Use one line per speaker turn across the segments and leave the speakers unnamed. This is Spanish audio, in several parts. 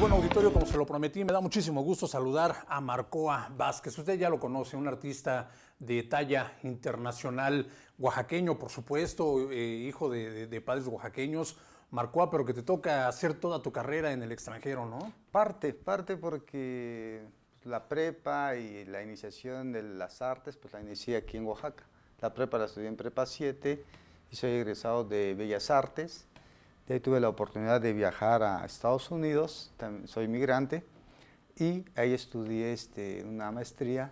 Bueno, auditorio, como se lo prometí, me da muchísimo gusto saludar a Marcoa Vázquez. Usted ya lo conoce, un artista de talla internacional, oaxaqueño, por supuesto, eh, hijo de, de padres oaxaqueños. Marcoa, pero que te toca hacer toda tu carrera en el extranjero, ¿no?
Parte, parte porque pues, la prepa y la iniciación de las artes, pues la inicié aquí en Oaxaca. La prepa la estudié en Prepa 7 y soy egresado de Bellas Artes. De ahí tuve la oportunidad de viajar a Estados Unidos, soy migrante, y ahí estudié este, una maestría.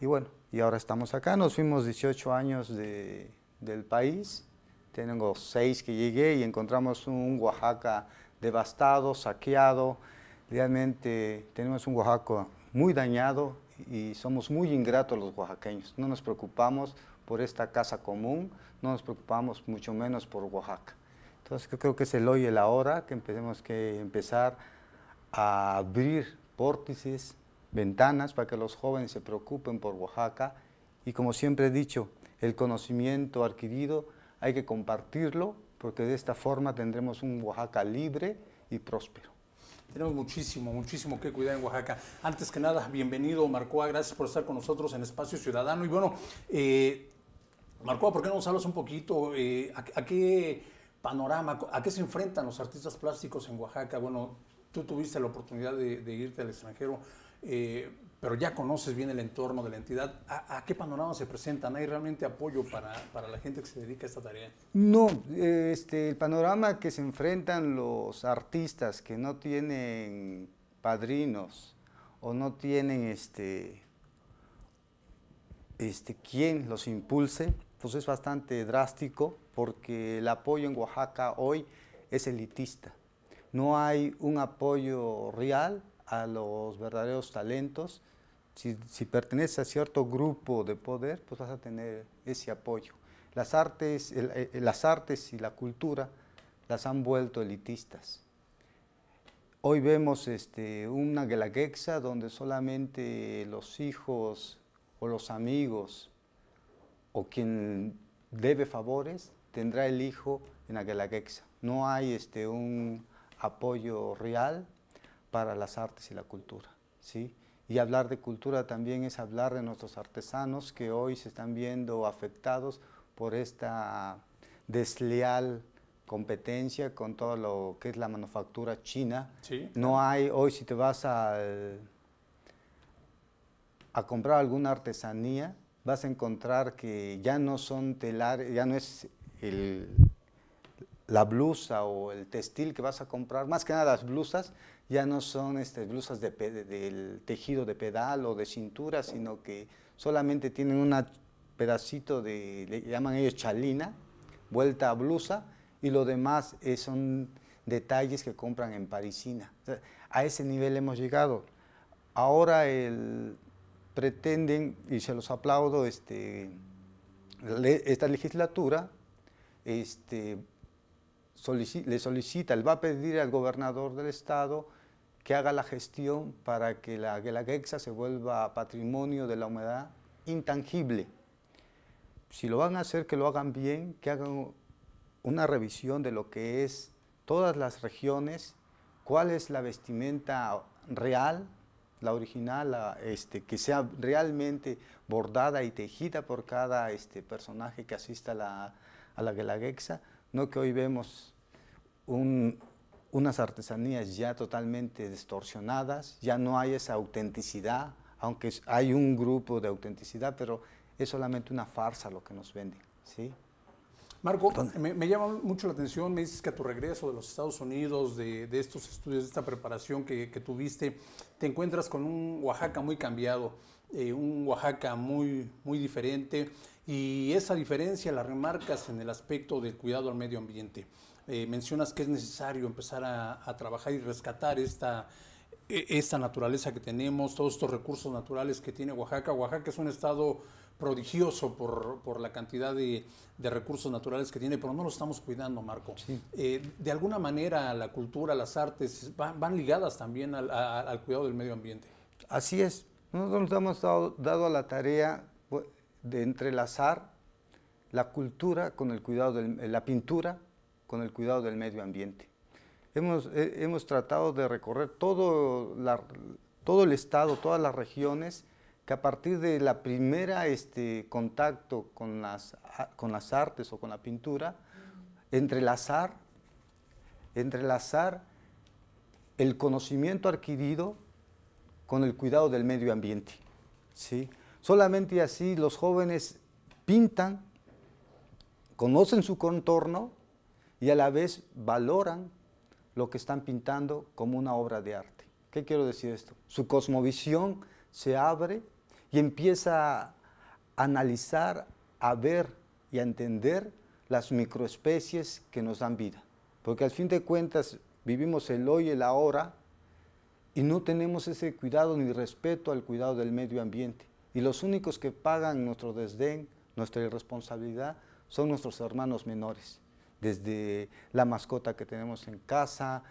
Y bueno, y ahora estamos acá. Nos fuimos 18 años del país. Tengo 6 que llegué y encontramos un Oaxaca devastado, saqueado. Realmente tenemos un Oaxaca muy dañado y somos muy ingratos los oaxaqueños. No nos preocupamos por esta casa común, no nos preocupamos mucho menos por Oaxaca. Entonces creo que es el hoy y el ahora que empecemos que empezar a abrir pórtices, ventanas para que los jóvenes se preocupen por Oaxaca y como siempre he dicho, el conocimiento adquirido hay que compartirlo porque de esta forma tendremos un Oaxaca libre y próspero.
Tenemos muchísimo, muchísimo que cuidar en Oaxaca. Antes que nada, bienvenido Marcoa, gracias por estar con nosotros en Espacio Ciudadano. Y bueno, eh, Marcoa, ¿por qué no nos hablas un poquito eh, a qué panorama, ¿a qué se enfrentan los artistas plásticos en Oaxaca? Bueno, tú tuviste la oportunidad de, irte al extranjero, eh, pero ya conoces bien el entorno de la entidad. ¿A, qué panorama se presentan? ¿Hay realmente apoyo para, la gente que se dedica a esta tarea?
No, este, el panorama que se enfrentan los artistas que no tienen padrinos o no tienen este, este, quien los impulse, pues es bastante drástico porque el apoyo en Oaxaca hoy es elitista. No hay un apoyo real a los verdaderos talentos. Si, si perteneces a cierto grupo de poder, pues vas a tener ese apoyo. Las artes, eh, las artes y la cultura las han vuelto elitistas. Hoy vemos este, una guelaguexa donde solamente los hijos o los amigos o quien debe favores tendrá el hijo en Aguelaguexa. No hay este, un apoyo real para las artes y la cultura. ¿sí? Y hablar de cultura también es hablar de nuestros artesanos que hoy se están viendo afectados por esta desleal competencia con todo lo que es la manufactura china. No hay, hoy si te vas a comprar alguna artesanía, vas a encontrar que ya no son telares, ya no es la blusa o el textil que vas a comprar, más que nada las blusas, ya no son este, blusas del tejido de pedal o de cintura, sino que solamente tienen un pedacito de, le llaman ellos chalina, vuelta a blusa, y lo demás son detalles que compran en parisina. a ese nivel hemos llegado. Ahora el, pretenden, y se los aplaudo, este, esta legislatura este, le solicita, le va a pedir al gobernador del estado que haga la gestión para que la Gexa se vuelva patrimonio de la humedad intangible. Si lo van a hacer, que lo hagan bien, que hagan una revisión de lo que es todas las regiones, cuál es la vestimenta real la original, este, que sea realmente bordada y tejida por cada este, personaje que asista a la, a no que hoy vemos unas artesanías ya totalmente distorsionadas, ya no hay esa autenticidad, aunque hay un grupo de autenticidad, pero es solamente una farsa lo que nos venden, ¿sí?
Marco, me, llama mucho la atención, me dices que a tu regreso de los Estados Unidos, de, estos estudios, de esta preparación que, tuviste, te encuentras con un Oaxaca muy cambiado, eh, un Oaxaca muy, muy diferente y esa diferencia la remarcas en el aspecto del cuidado al medio ambiente. Eh, mencionas que es necesario empezar a, trabajar y rescatar esta, e, esta naturaleza que tenemos, todos estos recursos naturales que tiene Oaxaca. Oaxaca es un estado prodigioso por, la cantidad de, recursos naturales que tiene, pero no lo estamos cuidando, Marco. Eh, de alguna manera la cultura, las artes van, ligadas también al, cuidado del
medio ambiente. Así es. Nosotros nos hemos dado, a la tarea pues, de entrelazar la cultura con el cuidado, del, eh, la pintura con el cuidado del medio ambiente. Hemos, eh, tratado de recorrer todo, todo el estado, todas las regiones, que a partir de la primera este, contacto con las, con las artes o con la pintura, entrelazar, entrelazar el conocimiento adquirido con el cuidado del medio ambiente. ¿sí? Solamente así los jóvenes pintan, conocen su contorno y a la vez valoran lo que están pintando como una obra de arte. ¿Qué quiero decir esto? Su cosmovisión se abre y empieza a analizar, a ver y a entender las microespecies que nos dan vida. Porque al fin de cuentas vivimos el hoy y el ahora y no tenemos ese cuidado ni respeto al cuidado del medio ambiente. Y los únicos que pagan nuestro desdén, nuestra irresponsabilidad, son nuestros hermanos menores. Desde la mascota que tenemos en casa,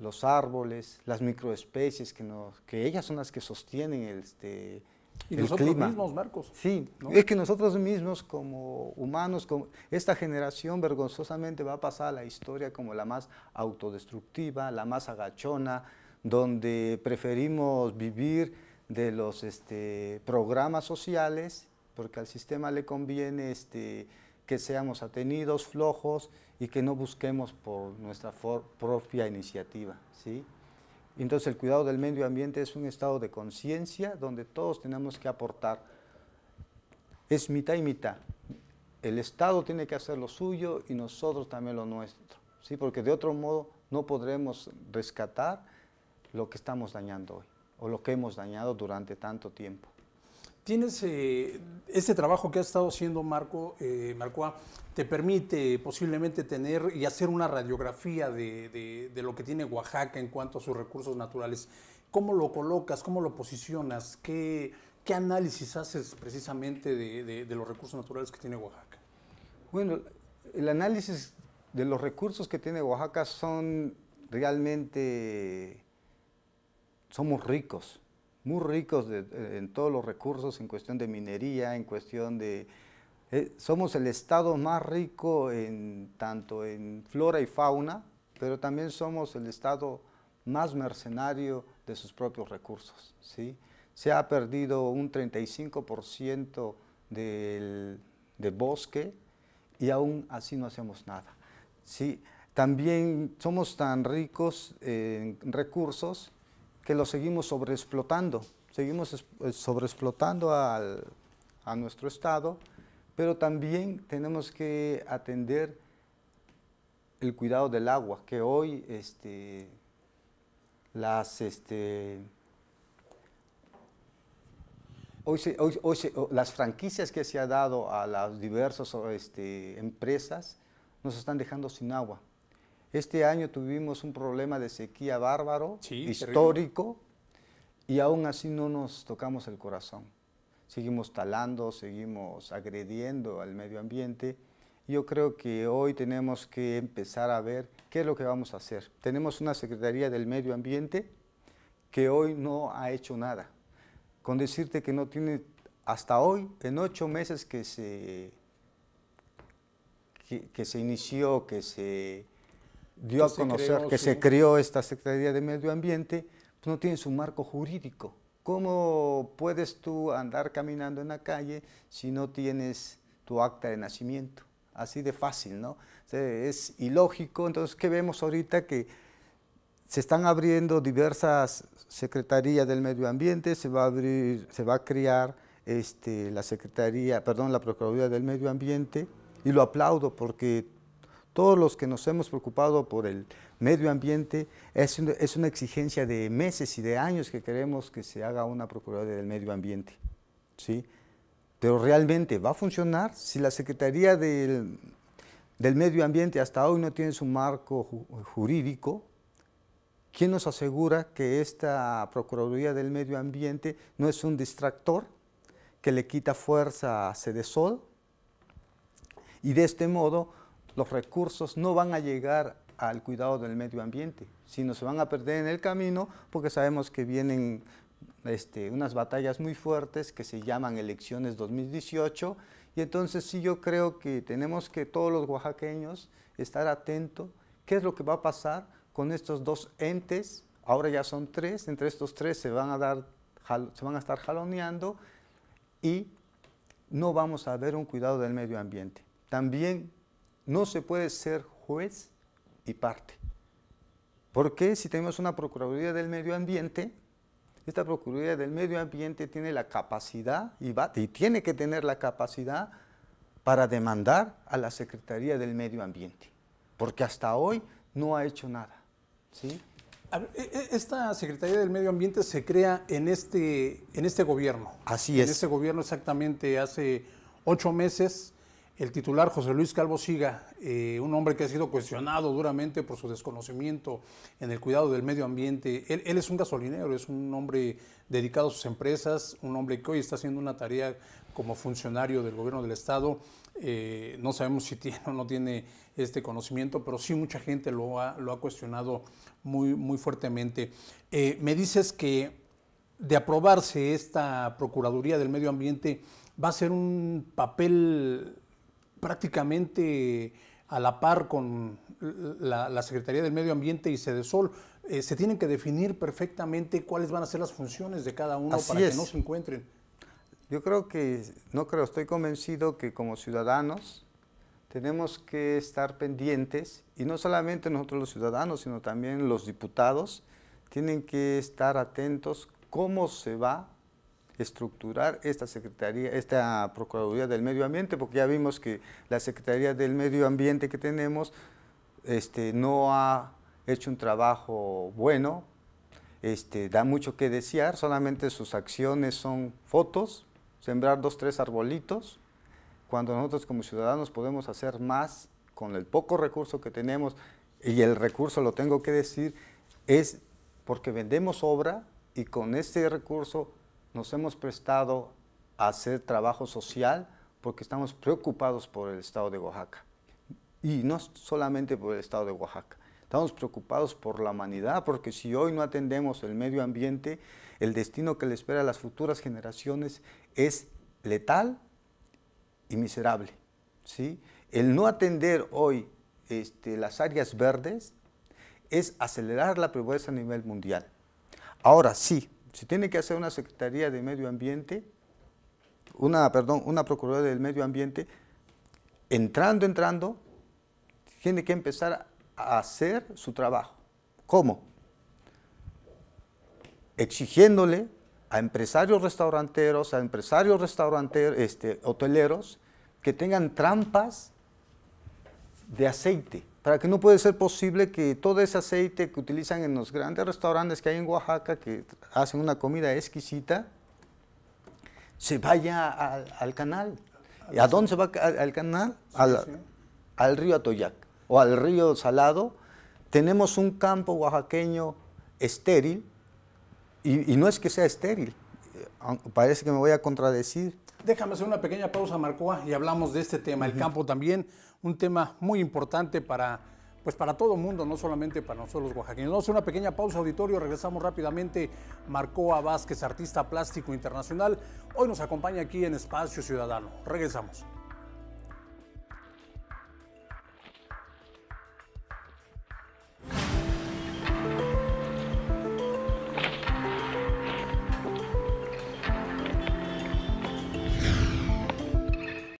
los árboles, las microespecies, que, nos, que ellas son las que sostienen el, este, y nosotros mismos, Marcos. Sí, es que nosotros mismos como humanos, esta generación vergonzosamente va a pasar a la historia como la más autodestructiva, la más agachona, donde preferimos vivir de los este, programas sociales, porque al sistema le conviene este, que seamos atenidos, flojos y que no busquemos por nuestra propia iniciativa. ¿sí? Entonces el cuidado del medio ambiente es un estado de conciencia donde todos tenemos que aportar. Es mitad y mitad. El Estado tiene que hacer lo suyo y nosotros también lo nuestro, ¿sí? porque de otro modo no podremos rescatar lo que estamos dañando hoy o lo que hemos dañado durante tanto tiempo tienes eh, este trabajo que has
estado haciendo, Marco, eh, Marcoa, te permite posiblemente tener y hacer una radiografía de, lo que tiene Oaxaca en cuanto a sus recursos naturales. ¿Cómo lo colocas? ¿Cómo lo posicionas? ¿Qué, análisis haces precisamente de, de los recursos naturales que tiene Oaxaca?
Bueno, el análisis de los recursos que tiene Oaxaca son realmente, somos ricos muy ricos en todos los recursos, en cuestión de minería, en cuestión de... Eh, somos el estado más rico en tanto en flora y fauna, pero también somos el estado más mercenario de sus propios recursos. ¿sí? Se ha perdido un 35% del, bosque y aún así no hacemos nada. ¿sí? También somos tan ricos en recursos que lo seguimos sobreexplotando, seguimos eh, sobreexplotando a nuestro Estado, pero también tenemos que atender el cuidado del agua, que hoy este, las... Este, las franquicias que se ha dado a las diversas este, empresas nos están dejando sin agua. Este año tuvimos un problema de sequía bárbaro, histórico, y aún así no nos tocamos el corazón. Seguimos talando, seguimos agrediendo al medio ambiente. Yo creo que hoy tenemos que empezar a ver qué es lo que vamos a hacer. Tenemos una Secretaría del Medio Ambiente que hoy no ha hecho nada. Con decirte que no tiene, hasta hoy, en ocho meses que se, que se inició, que se dio a conocer que se creó esta Secretaría de Medio Ambiente, pues no tiene su marco jurídico. ¿Cómo puedes tú andar caminando en la calle si no tienes tu acta de nacimiento? Así de fácil, ¿no? es ilógico. Entonces, ¿qué vemos ahorita? Que se están abriendo diversas secretarías del medio ambiente, se va a abrir, se va a crear este, la Secretaría, perdón, la Procuraduría del Medio Ambiente, y lo aplaudo porque todos los que nos hemos preocupado por el medio ambiente, es, una exigencia de meses y de años que queremos que se haga una Procuraduría del Medio Ambiente. ¿sí? Pero realmente va a funcionar si la Secretaría del, Medio Ambiente hasta hoy no tiene su marco jurídico, ¿quién nos asegura que esta Procuraduría del Medio Ambiente no es un distractor que le quita fuerza a sol? Y de este modo los recursos no van a llegar al cuidado del medio ambiente, sino se van a perder en el camino porque sabemos que vienen este, unas batallas muy fuertes que se llaman elecciones 2018 y entonces sí yo creo que tenemos que todos los oaxaqueños estar atentos qué es lo que va a pasar con estos dos entes, ahora ya son tres, entre estos tres se van a, dar, se van a estar jaloneando y no vamos a ver un cuidado del medio ambiente. También no se puede ser juez y parte. Porque si tenemos una Procuraduría del Medio Ambiente, esta Procuraduría del Medio Ambiente tiene la capacidad y, va, y tiene que tener la capacidad para demandar a la Secretaría del Medio Ambiente, porque hasta hoy no ha hecho nada. ¿sí? E, e, esta Secretaría del Medio Ambiente se crea
en este, en este gobierno. Así es. En este gobierno exactamente hace ocho meses el titular José Luis Calvo Siga, eh, un hombre que ha sido cuestionado duramente por su desconocimiento en el cuidado del medio ambiente, él, es un gasolinero, es un hombre dedicado a sus empresas, un hombre que hoy está haciendo una tarea como funcionario del gobierno del Estado. Eh, no sabemos si tiene o no tiene este conocimiento, pero sí mucha gente lo ha, lo ha cuestionado muy, muy fuertemente. Eh, me dices que de aprobarse esta Procuraduría del Medio Ambiente va a ser un papel prácticamente a la par con la, Secretaría del Medio Ambiente y Sedesol. Sol. Eh, se tienen que definir perfectamente cuáles van a ser las funciones de cada uno para que no se
encuentren. Yo creo que, no creo, estoy convencido que como ciudadanos tenemos que estar pendientes, y no solamente nosotros los ciudadanos, sino también los diputados, tienen que estar atentos cómo se va estructurar esta Secretaría, esta Procuraduría del Medio Ambiente, porque ya vimos que la Secretaría del Medio Ambiente que tenemos este, no ha hecho un trabajo bueno, este, da mucho que desear, solamente sus acciones son fotos, sembrar dos, tres arbolitos, cuando nosotros como ciudadanos podemos hacer más con el poco recurso que tenemos, y el recurso, lo tengo que decir, es porque vendemos obra y con ese recurso nos hemos prestado a hacer trabajo social porque estamos preocupados por el estado de Oaxaca. Y no solamente por el estado de Oaxaca. Estamos preocupados por la humanidad, porque si hoy no atendemos el medio ambiente, el destino que le espera a las futuras generaciones es letal y miserable. ¿sí? El no atender hoy este, las áreas verdes es acelerar la pobreza a nivel mundial. Ahora sí, si tiene que hacer una Secretaría de Medio Ambiente, una, perdón, una Procuraduría del Medio Ambiente, entrando, entrando, tiene que empezar a hacer su trabajo. ¿Cómo? Exigiéndole a empresarios restauranteros, a empresarios restauranteros, este, hoteleros, que tengan trampas de aceite para que no puede ser posible que todo ese aceite que utilizan en los grandes restaurantes que hay en Oaxaca, que hacen una comida exquisita, se vaya al, canal. ¿Y ¿A dónde se va al, canal? Al, río Atoyac o al río Salado. Tenemos un campo oaxaqueño estéril, y, y no es que sea estéril, parece que me voy a contradecir.
Déjame hacer una pequeña pausa, Marcoa, y hablamos de este tema, el campo también un tema muy importante para, pues para todo el mundo, no solamente para nosotros los oaxaqueños. Vamos a una pequeña pausa auditorio, regresamos rápidamente. Marcoa Vázquez, artista plástico internacional, hoy nos acompaña aquí en Espacio Ciudadano. Regresamos.